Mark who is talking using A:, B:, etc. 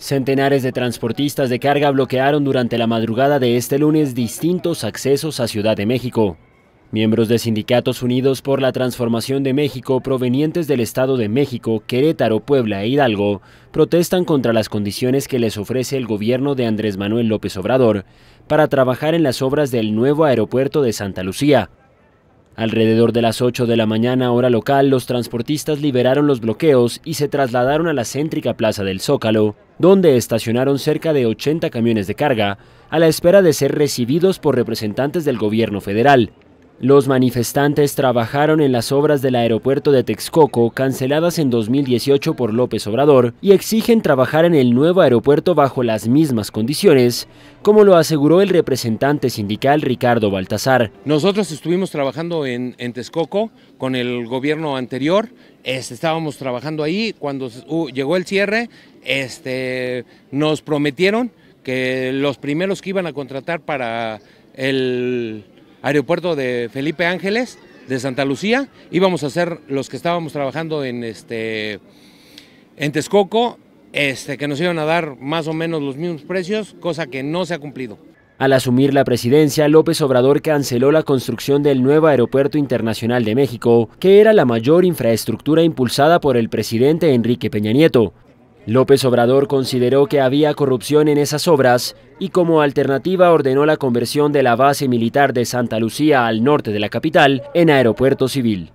A: Centenares de transportistas de carga bloquearon durante la madrugada de este lunes distintos accesos a Ciudad de México. Miembros de sindicatos unidos por la transformación de México provenientes del Estado de México, Querétaro, Puebla e Hidalgo protestan contra las condiciones que les ofrece el gobierno de Andrés Manuel López Obrador para trabajar en las obras del nuevo aeropuerto de Santa Lucía, Alrededor de las 8 de la mañana hora local, los transportistas liberaron los bloqueos y se trasladaron a la céntrica Plaza del Zócalo, donde estacionaron cerca de 80 camiones de carga, a la espera de ser recibidos por representantes del gobierno federal, los manifestantes trabajaron en las obras del aeropuerto de Texcoco, canceladas en 2018 por López Obrador, y exigen trabajar en el nuevo aeropuerto bajo las mismas condiciones, como lo aseguró el representante sindical Ricardo Baltasar.
B: Nosotros estuvimos trabajando en, Texcoco con el gobierno anterior, este, estábamos trabajando ahí, cuando llegó el cierre, este, nos prometieron que los primeros que iban a contratar para el aeropuerto de Felipe Ángeles, de Santa Lucía, íbamos a ser los que estábamos trabajando en, este, en Texcoco, este, que nos iban a dar más o menos los mismos precios, cosa que no se ha cumplido. Al
A: asumir la presidencia, López Obrador canceló la construcción del nuevo Aeropuerto Internacional de México, que era la mayor infraestructura impulsada por el presidente Enrique Peña Nieto. López Obrador consideró que había corrupción en esas obras y como alternativa ordenó la conversión de la base militar de Santa Lucía al norte de la capital en aeropuerto civil.